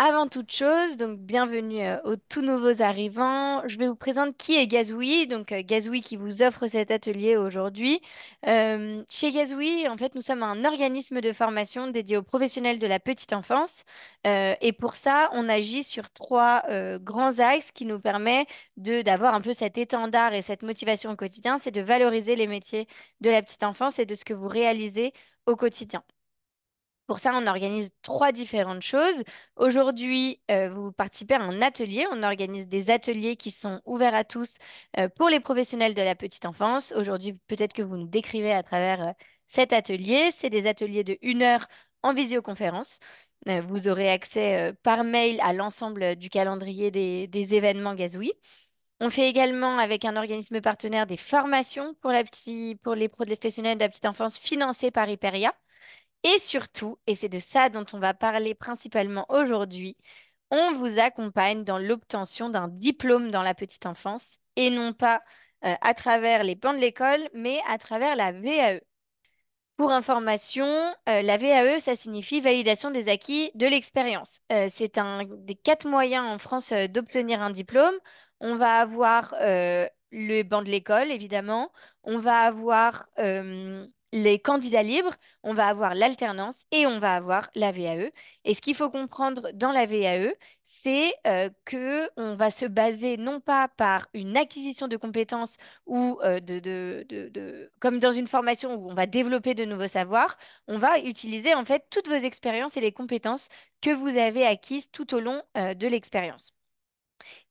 Avant toute chose, donc bienvenue euh, aux tout nouveaux arrivants. Je vais vous présenter qui est Gazoui, donc euh, Gazoui qui vous offre cet atelier aujourd'hui. Euh, chez Gazoui, en fait, nous sommes un organisme de formation dédié aux professionnels de la petite enfance. et pour ça, on agit sur trois grands axes qui nous permet d'avoir un peu cet étendard et cette motivation au quotidien, c'est de valoriser les métiers de la petite enfance et de ce que vous réalisez au quotidien. Pour ça, on organise trois différentes choses. Aujourd'hui, euh, vous participez à un atelier. On organise des ateliers qui sont ouverts à tous euh, pour les professionnels de la petite enfance. Aujourd'hui, peut-être que vous nous décrivez à travers euh, cet atelier. C'est des ateliers de une heure en visioconférence. vous aurez accès par mail à l'ensemble du calendrier des, événements Gazoui. On fait également avec un organisme partenaire des formations pour, pour les professionnels de la petite enfance financées par Hyperia. Et surtout, et c'est de ça dont on va parler principalement aujourd'hui, on vous accompagne dans l'obtention d'un diplôme dans la petite enfance et non pas euh, à travers les bancs de l'école, mais à travers la VAE. Pour information, euh, la VAE, ça signifie validation des acquis de l'expérience. Euh, c'est un des quatre moyens en France d'obtenir un diplôme. On va avoir le banc de l'école, évidemment. On va avoir les candidats libres, on va avoir l'alternance et on va avoir la VAE. Et ce qu'il faut comprendre dans la VAE, c'est euh, que on va se baser non pas par une acquisition de compétences ou euh, de, de, comme dans une formation où on va développer de nouveaux savoirs, on va utiliser en fait toutes vos expériences et les compétences que vous avez acquises tout au long euh, de l'expérience.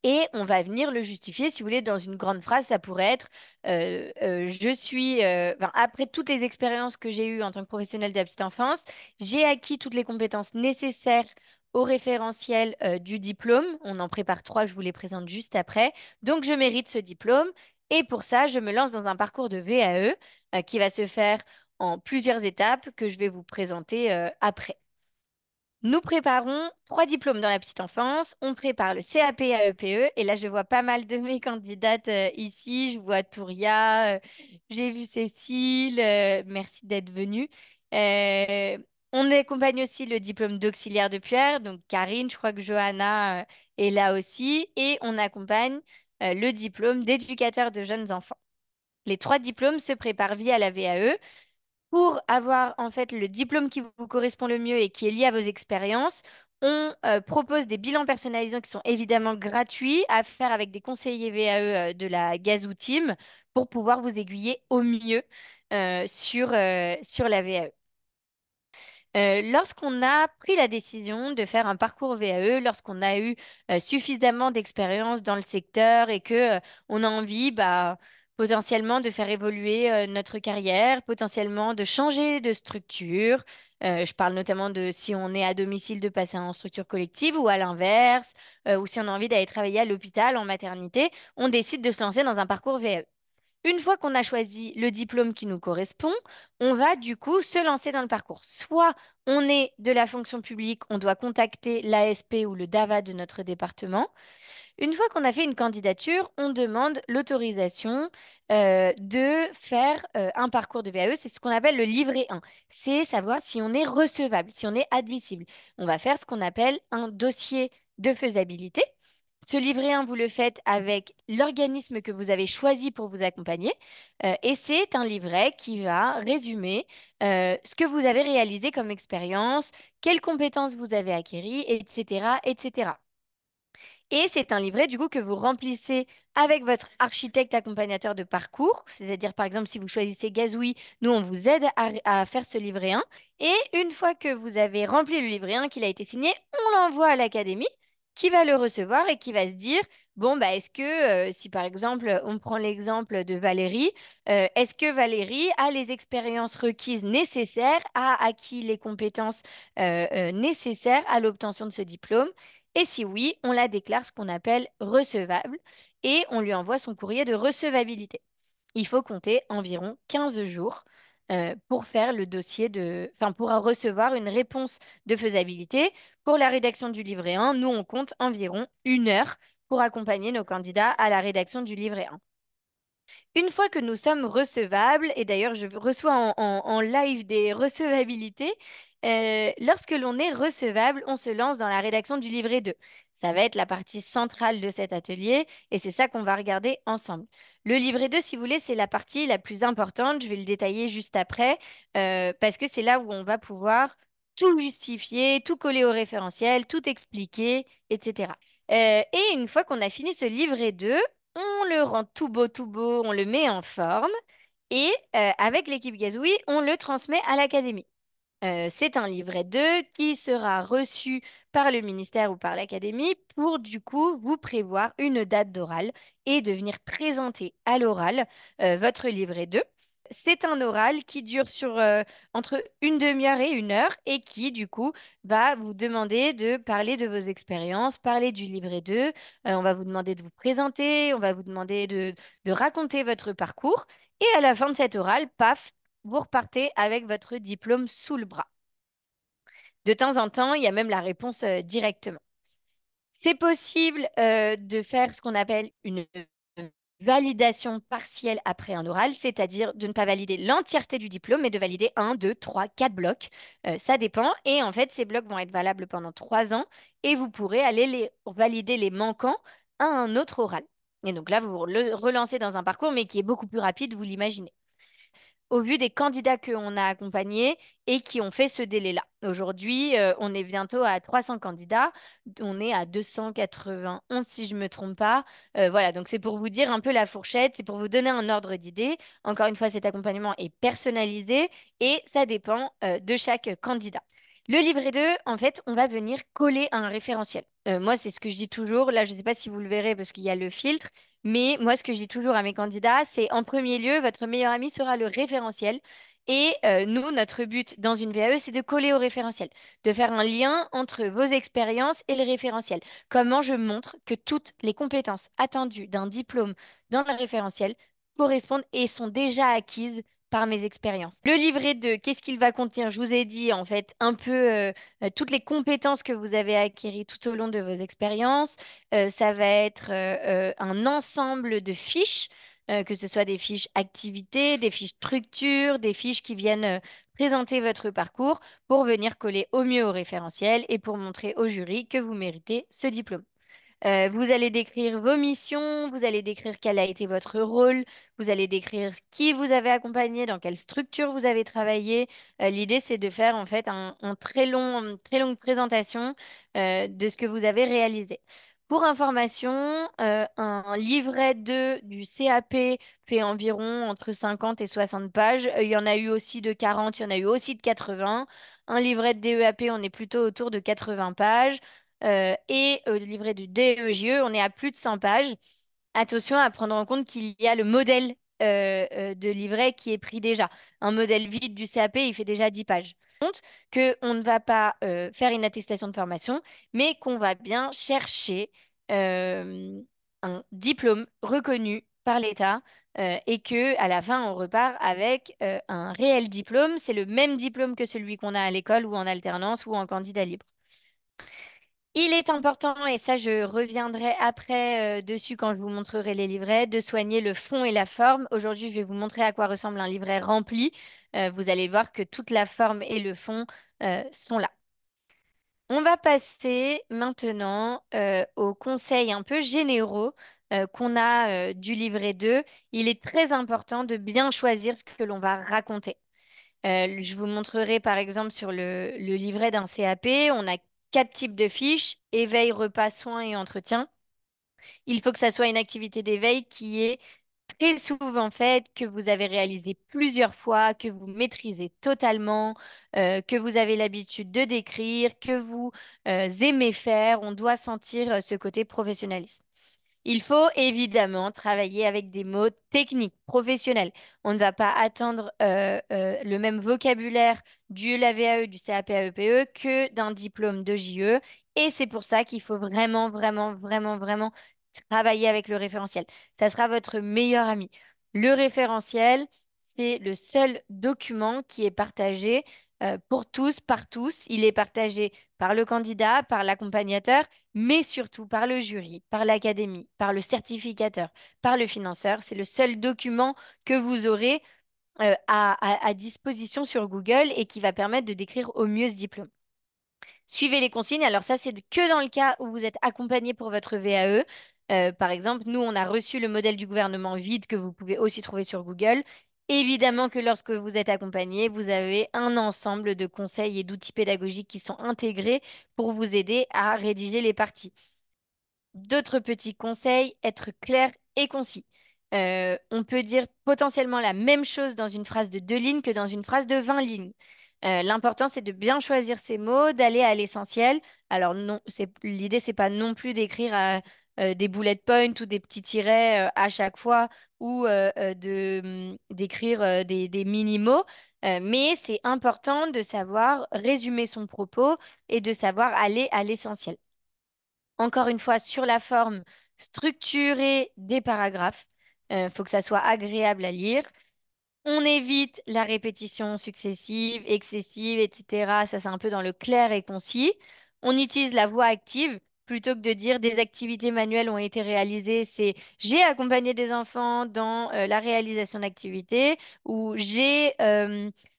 Et on va venir le justifier, si vous voulez, dans une grande phrase, ça pourrait être euh, euh, Je suis, euh, après toutes les expériences que j'ai eues en tant que professionnelle de la petite enfance, j'ai acquis toutes les compétences nécessaires au référentiel du diplôme. On en prépare trois, je vous les présente juste après. Donc, je mérite ce diplôme. Et pour ça, je me lance dans un parcours de VAE qui va se faire en plusieurs étapes que je vais vous présenter après. Nous préparons trois diplômes dans la petite enfance. On prépare le CAP AEPE. E. Et là, je vois pas mal de mes candidates euh, ici. Je vois Touria, euh, j'ai vu Cécile. Euh, merci d'être venue. on accompagne aussi le diplôme d'auxiliaire de Pierre. Donc, Karine, je crois que Johanna est là aussi. Et on accompagne le diplôme d'éducateur de jeunes enfants. Les trois diplômes se préparent via la VAE pour avoir en fait le diplôme qui vous correspond le mieux et qui est lié à vos expériences, on euh, propose des bilans personnalisants qui sont évidemment gratuits à faire avec des conseillers VAE euh, de la Gazou Team pour pouvoir vous aiguiller au mieux euh, sur, sur la VAE. lorsqu'on a pris la décision de faire un parcours VAE, lorsqu'on a eu suffisamment d'expérience dans le secteur et que a envie bah, potentiellement de faire évoluer euh, notre carrière, potentiellement de changer de structure. Euh, je parle notamment de si on est à domicile, de passer en structure collective ou à l'inverse, euh, ou si on a envie d'aller travailler à l'hôpital, en maternité, on décide de se lancer dans un parcours VE. Une fois qu'on a choisi le diplôme qui nous correspond, on va du coup se lancer dans le parcours. Soit on est de la fonction publique, on doit contacter l'ASP ou le DAVA de notre département, une fois qu'on a fait une candidature, on demande l'autorisation euh, de faire euh, un parcours de VAE. C'est ce qu'on appelle le livret 1. C'est savoir si on est recevable, si on est admissible. On va faire ce qu'on appelle un dossier de faisabilité. Ce livret 1, vous le faites avec l'organisme que vous avez choisi pour vous accompagner. Euh, et c'est un livret qui va résumer ce que vous avez réalisé comme expérience, quelles compétences vous avez acquéries, etc. etc. Et c'est un livret du coup que vous remplissez avec votre architecte accompagnateur de parcours, c'est-à-dire par exemple si vous choisissez Gazouille, nous on vous aide à, faire ce livret 1. Et une fois que vous avez rempli le livret 1, qu'il a été signé, on l'envoie à l'académie qui va le recevoir et qui va se dire bon bah est-ce que euh, si par exemple on prend l'exemple de Valérie, euh, est-ce que Valérie a les expériences requises nécessaires, a acquis les compétences euh, nécessaires à l'obtention de ce diplôme et si oui, on la déclare ce qu'on appelle recevable et on lui envoie son courrier de recevabilité. Il faut compter environ 15 jours euh, pour faire le dossier de, enfin pour recevoir une réponse de faisabilité. Pour la rédaction du livret 1, nous on compte environ une heure pour accompagner nos candidats à la rédaction du livret 1. Une fois que nous sommes recevables, et d'ailleurs je reçois en, live des recevabilités, euh, lorsque l'on est recevable, on se lance dans la rédaction du livret 2. Ça va être la partie centrale de cet atelier et c'est ça qu'on va regarder ensemble. Le livret 2, si vous voulez, c'est la partie la plus importante. Je vais le détailler juste après euh, parce que c'est là où on va pouvoir tout justifier, tout coller au référentiel, tout expliquer, etc. Euh, et une fois qu'on a fini ce livret 2, on le rend tout beau, tout beau, on le met en forme. Et avec l'équipe Gazoui, on le transmet à l'académie. Euh, c'est un livret 2 qui sera reçu par le ministère ou par l'académie pour du coup vous prévoir une date d'oral et de venir présenter à l'oral euh, votre livret 2. C'est un oral qui dure sur euh, entre une demi-heure et une heure et qui du coup va vous demander de parler de vos expériences, parler du livret 2. on va vous demander de vous présenter, on va vous demander de, de raconter votre parcours. Et à la fin de cet oral, paf, vous repartez avec votre diplôme sous le bras. De temps en temps, il y a même la réponse euh, directement. C'est possible euh, de faire ce qu'on appelle une validation partielle après un oral, c'est-à-dire de ne pas valider l'entièreté du diplôme, mais de valider 1, 2, trois, quatre blocs. Euh, ça dépend. Et en fait, ces blocs vont être valables pendant trois ans et vous pourrez aller les, valider les manquants à un autre oral. Et donc là, vous vous relancez dans un parcours, mais qui est beaucoup plus rapide, vous l'imaginez au vu des candidats qu'on a accompagnés et qui ont fait ce délai-là. Aujourd'hui, euh, on est bientôt à 300 candidats, on est à 291 si je ne me trompe pas. Euh, voilà, donc c'est pour vous dire un peu la fourchette, c'est pour vous donner un ordre d'idée. Encore une fois, cet accompagnement est personnalisé et ça dépend euh, de chaque candidat. Le livret 2, en fait, on va venir coller un référentiel. moi, c'est ce que je dis toujours. Là, je ne sais pas si vous le verrez parce qu'il y a le filtre, mais moi, ce que je dis toujours à mes candidats, c'est en premier lieu, votre meilleur ami sera le référentiel. Et euh, nous, notre but dans une VAE, c'est de coller au référentiel, de faire un lien entre vos expériences et le référentiel. Comment je montre que toutes les compétences attendues d'un diplôme dans le référentiel correspondent et sont déjà acquises par mes expériences. Le livret de qu'est-ce qu'il va contenir Je vous ai dit en fait un peu euh, euh, toutes les compétences que vous avez acquises tout au long de vos expériences. Euh, ça va être un ensemble de fiches, que ce soit des fiches activités, des fiches structures, des fiches qui viennent présenter votre parcours pour venir coller au mieux au référentiel et pour montrer au jury que vous méritez ce diplôme. Euh, vous allez décrire vos missions, vous allez décrire quel a été votre rôle, vous allez décrire qui vous avez accompagné, dans quelle structure vous avez travaillé. Euh, l'idée, c'est de faire en fait très une très longue présentation euh, de ce que vous avez réalisé. Pour information, un, livret de du CAP fait environ entre 50 et 60 pages. Il y en a eu aussi de 40, il y en a eu aussi de 80. Un livret de DEAP, on est plutôt autour de 80 pages. Euh, et au euh, livret du DEJE, e, on est à plus de 100 pages. Attention à prendre en compte qu'il y a le modèle euh, de livret qui est pris déjà. Un modèle vide du CAP, il fait déjà 10 pages. Compte que on ne va pas faire une attestation de formation, mais qu'on va bien chercher un diplôme reconnu par l'État et que à la fin on repart avec un réel diplôme. C'est le même diplôme que celui qu'on a à l'école ou en alternance ou en candidat libre. Il est important, et ça je reviendrai après euh, dessus quand je vous montrerai les livrets, de soigner le fond et la forme. Aujourd'hui, je vais vous montrer à quoi ressemble un livret rempli. Euh, vous allez voir que toute la forme et le fond euh, sont là. On va passer maintenant aux conseils un peu généraux qu'on a du livret 2. Il est très important de bien choisir ce que l'on va raconter. je vous montrerai par exemple sur le livret d'un CAP, on a quatre types de fiches, éveil, repas, soins et entretien. Il faut que ça soit une activité d'éveil qui est très souvent faite, que vous avez réalisé plusieurs fois, que vous maîtrisez totalement, euh, que vous avez l'habitude de décrire, que vous euh, aimez faire. On doit sentir euh, ce côté professionnalisme. Il faut évidemment travailler avec des mots techniques, professionnels. On ne va pas attendre euh, euh, le même vocabulaire du LAVAE, du CAPAEPE e que d'un diplôme de JE. Et c'est pour ça qu'il faut vraiment, vraiment, vraiment, vraiment travailler avec le référentiel. Ça sera votre meilleur ami. Le référentiel, c'est le seul document qui est partagé euh, pour tous, par tous. Il est partagé par le candidat, par l'accompagnateur, mais surtout par le jury, par l'académie, par le certificateur, par le financeur. C'est le seul document que vous aurez euh, à, disposition sur Google et qui va permettre de décrire au mieux ce diplôme. Suivez les consignes. Alors ça, c'est que dans le cas où vous êtes accompagné pour votre VAE. Euh, par exemple, nous, on a reçu le modèle du gouvernement vide que vous pouvez aussi trouver sur Google Évidemment que lorsque vous êtes accompagné, vous avez un ensemble de conseils et d'outils pédagogiques qui sont intégrés pour vous aider à rédiger les parties. D'autres petits conseils, être clair et concis. Euh, on peut dire potentiellement la même chose dans une phrase de deux lignes que dans une phrase de vingt lignes. Euh, l'important, c'est de bien choisir ses mots, d'aller à l'essentiel. Alors, non, l'idée, n'est pas non plus d'écrire euh, des bullet points ou des petits tirets à chaque fois ou mmh, d'écrire des, des mini-mots. mais c'est important de savoir résumer son propos et de savoir aller à l'essentiel. Encore une fois, sur la forme, structurée des paragraphes. Il faut que ça soit agréable à lire. On évite la répétition successive, excessive, etc. Ça, c'est un peu dans le clair et concis. On utilise la voix active plutôt que de dire des activités manuelles ont été réalisées, c'est j'ai accompagné des enfants dans euh, la réalisation d'activités ou j'ai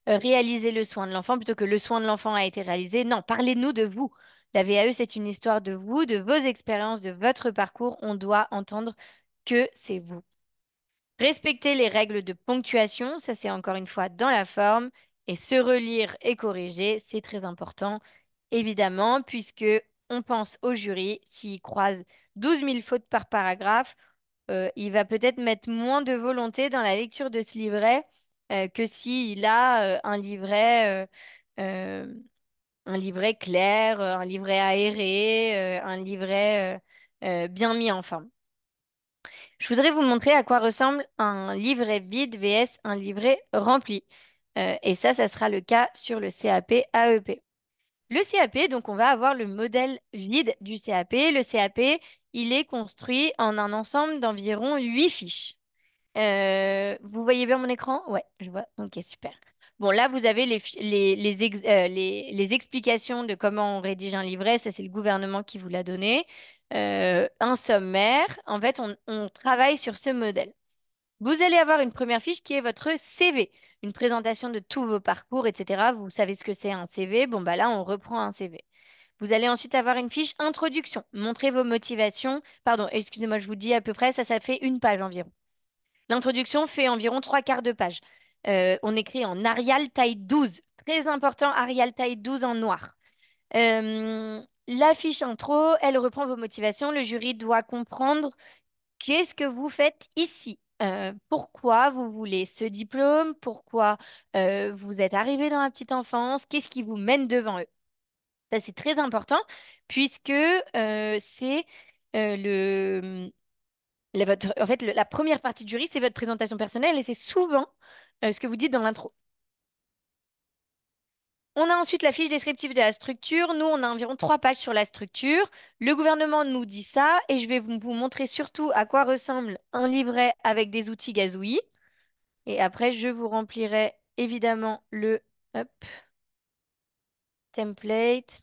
réalisé le soin de l'enfant plutôt que le soin de l'enfant a été réalisé. Non, parlez-nous de vous. La VAE, c'est une histoire de vous, de vos expériences, de votre parcours. On doit entendre que c'est vous. Respecter les règles de ponctuation, ça c'est encore une fois dans la forme, et se relire et corriger, c'est très important, évidemment, puisque on pense au jury, s'il croise 12 000 fautes par paragraphe, euh, il va peut-être mettre moins de volonté dans la lecture de ce livret euh, que s'il a euh, un livret. un livret clair, un livret aéré, un livret bien mis en forme. Je voudrais vous montrer à quoi ressemble un livret vide vs un livret rempli. et ça, ça sera le cas sur le CAP AEP. Le CAP, donc on va avoir le modèle vide du CAP. Le CAP, il est construit en un ensemble d'environ 8 fiches. Euh, vous voyez bien mon écran Ouais, je vois. Ok, super. Bon, là, vous avez euh, les, les, explications de comment on rédige un livret. Ça, c'est le gouvernement qui vous l'a donné. Euh, un sommaire. En fait, on travaille sur ce modèle. Vous allez avoir une première fiche qui est votre CV une présentation de tous vos parcours, etc. Vous savez ce que c'est un CV. Bon, bah là, on reprend un CV. Vous allez ensuite avoir une fiche introduction. Montrez vos motivations. Pardon, excusez-moi, je vous dis à peu près, ça, ça fait une page environ. L'introduction fait environ trois quarts de page. Euh, on écrit en Arial taille 12. Très important, Arial taille 12 en noir. Euh, la fiche intro, elle reprend vos motivations. Le jury doit comprendre qu'est-ce que vous faites ici euh, pourquoi vous voulez ce diplôme, pourquoi euh, vous êtes arrivé dans la petite enfance, qu'est-ce qui vous mène devant eux. Ça, c'est très important puisque euh, c'est le... en fait, la première partie du jury, c'est votre présentation personnelle et c'est souvent ce que vous dites dans l'intro. On a ensuite la fiche descriptive de la structure. Nous, on a environ trois pages sur la structure. Le gouvernement nous dit ça et je vais vous montrer surtout à quoi ressemble un livret avec des outils gazouillis. Et après, je vous remplirai évidemment le template.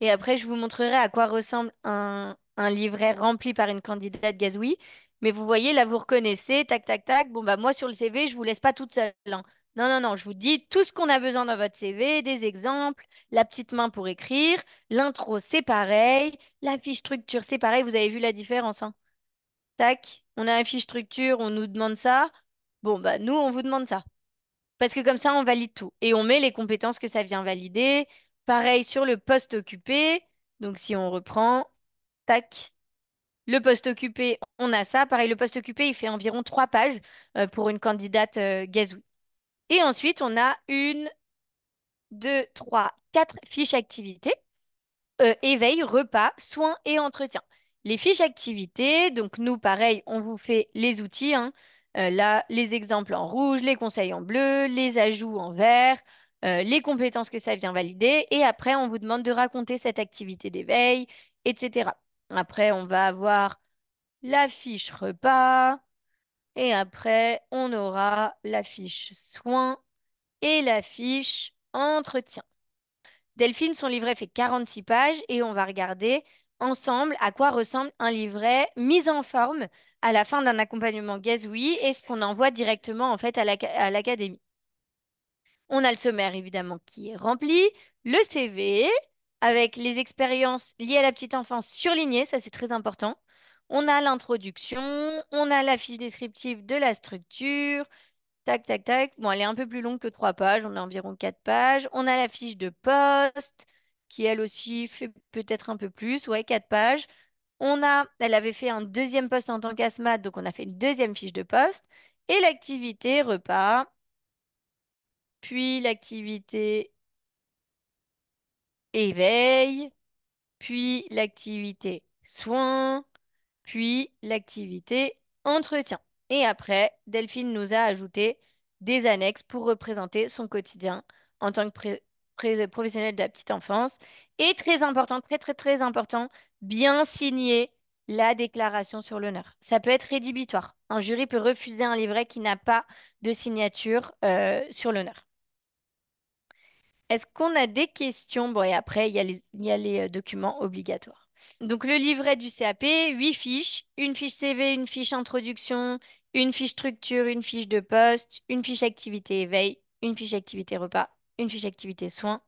Et après, je vous montrerai à quoi ressemble un, un livret rempli par une candidate gazouille. Mais vous voyez, là, vous reconnaissez, tac, tac, tac. Bon, bah, moi, sur le CV, je vous laisse pas toute seule. Hein. Non, non, non, je vous dis tout ce qu'on a besoin dans votre CV, des exemples, la petite main pour écrire, l'intro, c'est pareil, la fiche structure, c'est pareil, vous avez vu la différence. Hein. Tac, on a la fiche structure, on nous demande ça. Bon, bah nous, on vous demande ça. Parce que comme ça, on valide tout. Et on met les compétences que ça vient valider. Pareil sur le poste occupé. Donc si on reprend, tac, le poste occupé, on a ça. Pareil, le poste occupé, il fait environ trois pages euh, pour une candidate euh, gazouille. Et ensuite, on a une, deux, trois, quatre fiches activités. Euh, éveil, repas, soins et entretien. Les fiches activités, donc nous, pareil, on vous fait les outils. Hein. Euh, là, les exemples en rouge, les conseils en bleu, les ajouts en vert, euh, les compétences que ça vient valider. Et après, on vous demande de raconter cette activité d'éveil, etc. Après, on va avoir la fiche repas, et après, on aura la fiche soins et la fiche entretien. Delphine, son livret fait 46 pages et on va regarder ensemble à quoi ressemble un livret mis en forme à la fin d'un accompagnement gazouille et ce qu'on envoie directement en fait à l'académie. On a le sommaire évidemment qui est rempli, le CV avec les expériences liées à la petite enfance surlignées, ça c'est très important. On a l'introduction, on a la fiche descriptive de la structure, tac, tac, tac. Bon, elle est un peu plus longue que trois pages, on a environ quatre pages. On a la fiche de poste, qui elle aussi fait peut-être un peu plus, ouais, quatre pages. On a, elle avait fait un deuxième poste en tant qu'ASMAT, donc on a fait une deuxième fiche de poste. Et l'activité repas, puis l'activité éveil, puis l'activité soins, puis l'activité entretien. Et après, Delphine nous a ajouté des annexes pour représenter son quotidien en tant que professionnel de la petite enfance. Et très important, très très très important, bien signer la déclaration sur l'honneur. Ça peut être rédhibitoire. Un jury peut refuser un livret qui n'a pas de signature euh, sur l'honneur. Est-ce qu'on a des questions Bon, et après, il y a les euh, documents obligatoires. Donc le livret du CAP, huit fiches, une fiche CV, une fiche introduction, une fiche structure, une fiche de poste, une fiche activité éveil, une fiche activité repas, une fiche activité soins,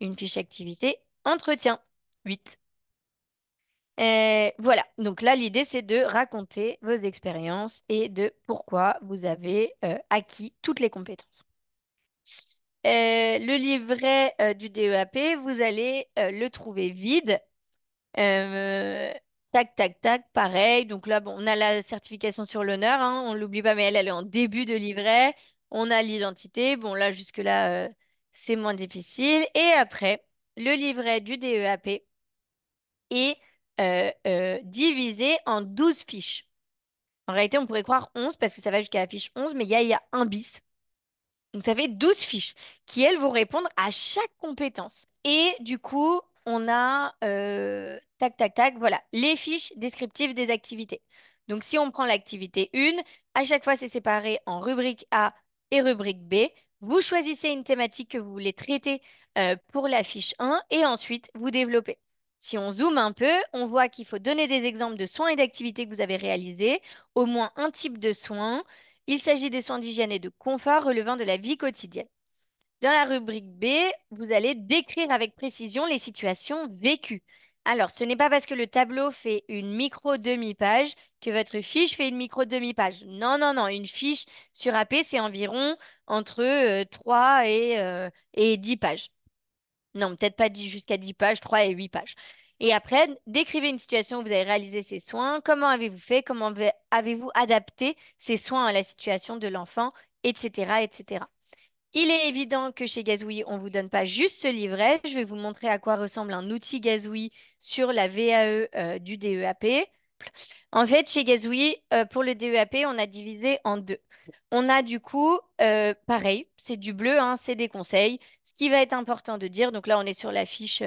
une fiche activité entretien. 8. Euh, voilà, donc là l'idée c'est de raconter vos expériences et de pourquoi vous avez euh, acquis toutes les compétences. Euh, le livret du DEAP, vous allez le trouver vide euh, tac, tac, tac, pareil. Donc là, bon, on a la certification sur l'honneur, hein, on l'oublie pas, mais elle, elle est en début de livret. On a l'identité. Bon, là, jusque-là, euh, c'est moins difficile. Et après, le livret du DEAP est euh, divisé en 12 fiches. En réalité, on pourrait croire 11 parce que ça va jusqu'à la fiche 11, mais il y a, y a un bis. Donc ça fait 12 fiches qui, elles, vont répondre à chaque compétence. Et du coup, on a, euh, tac, tac, tac, voilà, les fiches descriptives des activités. Donc, si on prend l'activité 1, à chaque fois, c'est séparé en rubrique A et rubrique B. Vous choisissez une thématique que vous voulez traiter euh, pour la fiche 1 et ensuite, vous développez. Si on zoome un peu, on voit qu'il faut donner des exemples de soins et d'activités que vous avez réalisés, au moins un type de soins. Il s'agit des soins d'hygiène et de confort relevant de la vie quotidienne. Dans la rubrique B, vous allez décrire avec précision les situations vécues. Alors, ce n'est pas parce que le tableau fait une micro-demi-page que votre fiche fait une micro-demi-page. Non, non, non. Une fiche sur AP, c'est environ entre 3 euh, et, euh, et 10 pages. Non, peut-être pas jusqu'à 10 pages, 3 et 8 pages. Et après, décrivez une situation où vous avez réalisé ces soins, comment avez-vous fait, comment avez-vous adapté ces soins à la situation de l'enfant, etc., etc. Il est évident que chez Gazouille, on ne vous donne pas juste ce livret. Je vais vous montrer à quoi ressemble un outil Gazouille sur la VAE euh, du DEAP. En fait, chez Gazouille, euh, pour le DEAP, on a divisé en deux. On a du coup, euh, pareil, c'est du bleu, hein, c'est des conseils. Ce qui va être important de dire, donc là, on est sur la fiche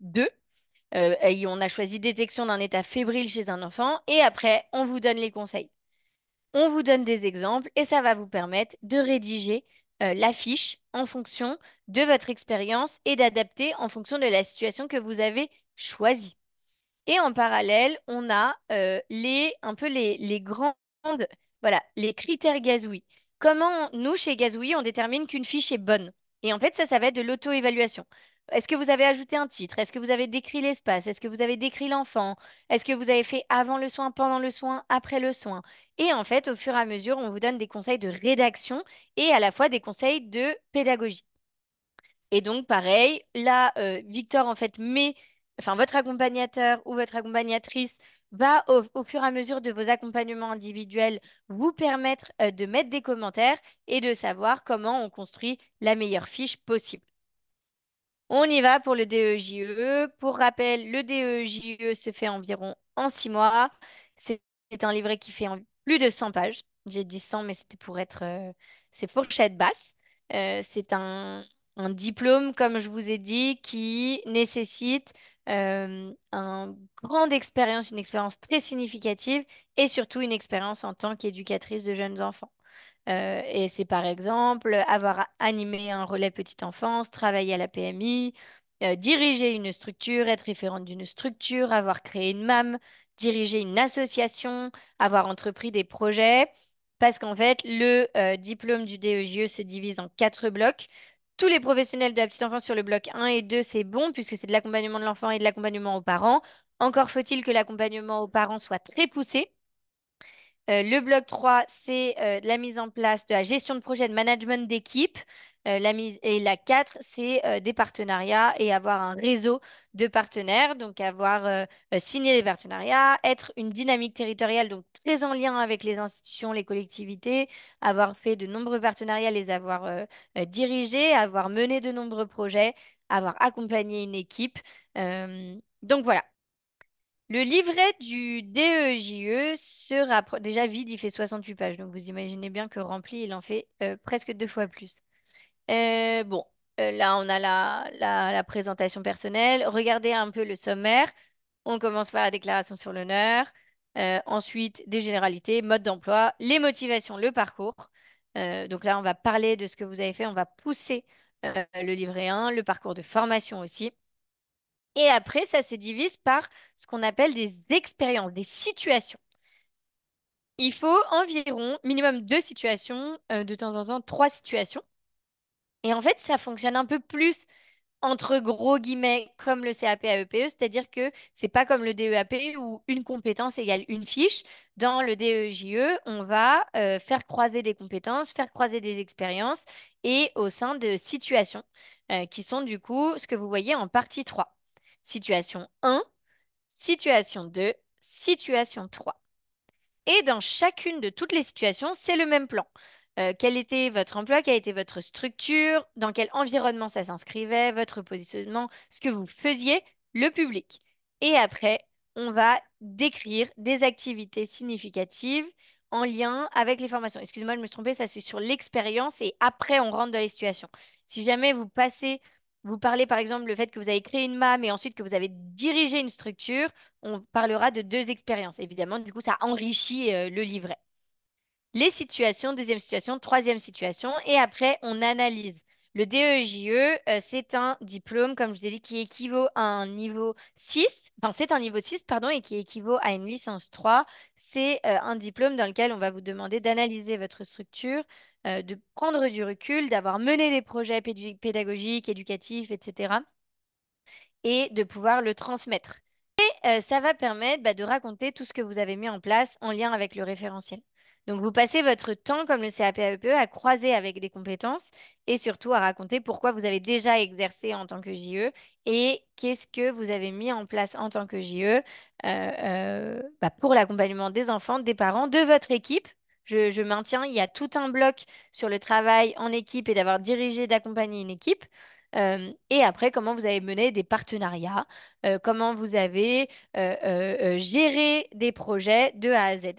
2. on a choisi détection d'un état fébrile chez un enfant. Et après, on vous donne les conseils. On vous donne des exemples et ça va vous permettre de rédiger euh, l'affiche en fonction de votre expérience et d'adapter en fonction de la situation que vous avez choisie. Et en parallèle, on a euh, les, un peu les, les grandes, voilà, les critères gazouilles. Comment nous, chez Gazouille, on détermine qu'une fiche est bonne Et en fait, ça, ça va être de l'auto-évaluation. Est-ce que vous avez ajouté un titre Est-ce que vous avez décrit l'espace Est-ce que vous avez décrit l'enfant Est-ce que vous avez fait avant le soin, pendant le soin, après le soin Et en fait, au fur et à mesure, on vous donne des conseils de rédaction et à la fois des conseils de pédagogie. Et donc, pareil, là, euh, Victor, en fait, met, enfin, votre accompagnateur ou votre accompagnatrice va au, fur et à mesure de vos accompagnements individuels vous permettre euh, de mettre des commentaires et de savoir comment on construit la meilleure fiche possible. On y va pour le DEJE. E. Pour rappel, le DEJE e se fait environ en six mois. C'est un livret qui fait plus de 100 pages. J'ai dit 100, mais c'était pour être. Euh, c'est fourchette basse. Euh, c'est un, diplôme, comme je vous ai dit, qui nécessite euh, une grande expérience, une expérience très significative et surtout une expérience en tant qu'éducatrice de jeunes enfants. Euh, et c'est par exemple avoir animé un relais petite enfance, travailler à la PMI, euh, diriger une structure, être référente d'une structure, avoir créé une MAM, diriger une association, avoir entrepris des projets. Parce qu'en fait, le euh, diplôme du DEGE e se divise en quatre blocs. Tous les professionnels de la petite enfance sur le bloc 1 et 2, c'est bon puisque c'est de l'accompagnement de l'enfant et de l'accompagnement aux parents. Encore faut-il que l'accompagnement aux parents soit très poussé euh, le bloc 3, c'est euh, la mise en place de la gestion de projet, de management d'équipe. Euh, la mise, et la 4, c'est des partenariats et avoir un réseau de partenaires, donc avoir signé des partenariats, être une dynamique territoriale, donc très en lien avec les institutions, les collectivités, avoir fait de nombreux partenariats, les avoir dirigés, avoir mené de nombreux projets, avoir accompagné une équipe. donc voilà, le livret du DEJE e sera déjà vide, il fait 68 pages. Donc vous imaginez bien que rempli, il en fait euh, presque deux fois plus. Euh, bon, euh, là, on a la, présentation personnelle. Regardez un peu le sommaire. On commence par la déclaration sur l'honneur. ensuite, des généralités, mode d'emploi, les motivations, le parcours. donc là, on va parler de ce que vous avez fait. On va pousser le livret 1, le parcours de formation aussi. Et après, ça se divise par ce qu'on appelle des expériences, des situations. Il faut environ minimum deux situations, euh, de temps en temps trois situations. Et en fait, ça fonctionne un peu plus entre gros guillemets comme le CAP AEPE, e, c'est-à-dire que c'est pas comme le DEAP e où une compétence égale une fiche. Dans le DEJE, e, on va euh, faire croiser des compétences, faire croiser des expériences et au sein de situations euh, qui sont du coup ce que vous voyez en partie 3 situation 1, situation 2, situation 3. Et dans chacune de toutes les situations, c'est le même plan. Euh, quel était votre emploi, quelle était votre structure, dans quel environnement ça s'inscrivait, votre positionnement, ce que vous faisiez, le public. Et après, on va décrire des activités significatives en lien avec les formations. Excusez-moi, de me tromper, ça c'est sur l'expérience et après on rentre dans les situations. Si jamais vous passez vous parlez par exemple le fait que vous avez créé une MAM et ensuite que vous avez dirigé une structure, on parlera de deux expériences. Évidemment, du coup, ça enrichit euh, le livret. Les situations, deuxième situation, troisième situation, et après, on analyse. Le DEJE, e, euh, c'est un diplôme, comme je vous ai dit, qui équivaut à un niveau 6, enfin c'est un niveau 6, pardon, et qui équivaut à une licence 3. C'est euh, un diplôme dans lequel on va vous demander d'analyser votre structure, euh, de prendre du recul, d'avoir mené des projets pédagogiques, éducatifs, etc. Et de pouvoir le transmettre. Et euh, ça va permettre bah, de raconter tout ce que vous avez mis en place en lien avec le référentiel. Donc vous passez votre temps comme le CAPEPE, e, à croiser avec des compétences et surtout à raconter pourquoi vous avez déjà exercé en tant que JE et qu'est-ce que vous avez mis en place en tant que JE euh, bah, pour l'accompagnement des enfants, des parents, de votre équipe je, maintiens, il y a tout un bloc sur le travail en équipe et d'avoir dirigé, d'accompagner une équipe. Euh, et après, comment vous avez mené des partenariats, euh, comment vous avez euh, géré des projets de A à Z.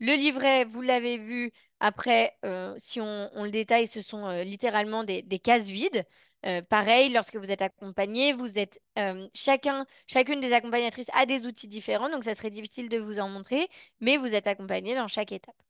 Le livret, vous l'avez vu, après, si on, le détaille, ce sont littéralement des, cases vides. pareil, lorsque vous êtes accompagné, vous êtes chacun, chacune des accompagnatrices a des outils différents, donc ça serait difficile de vous en montrer, mais vous êtes accompagné dans chaque étape.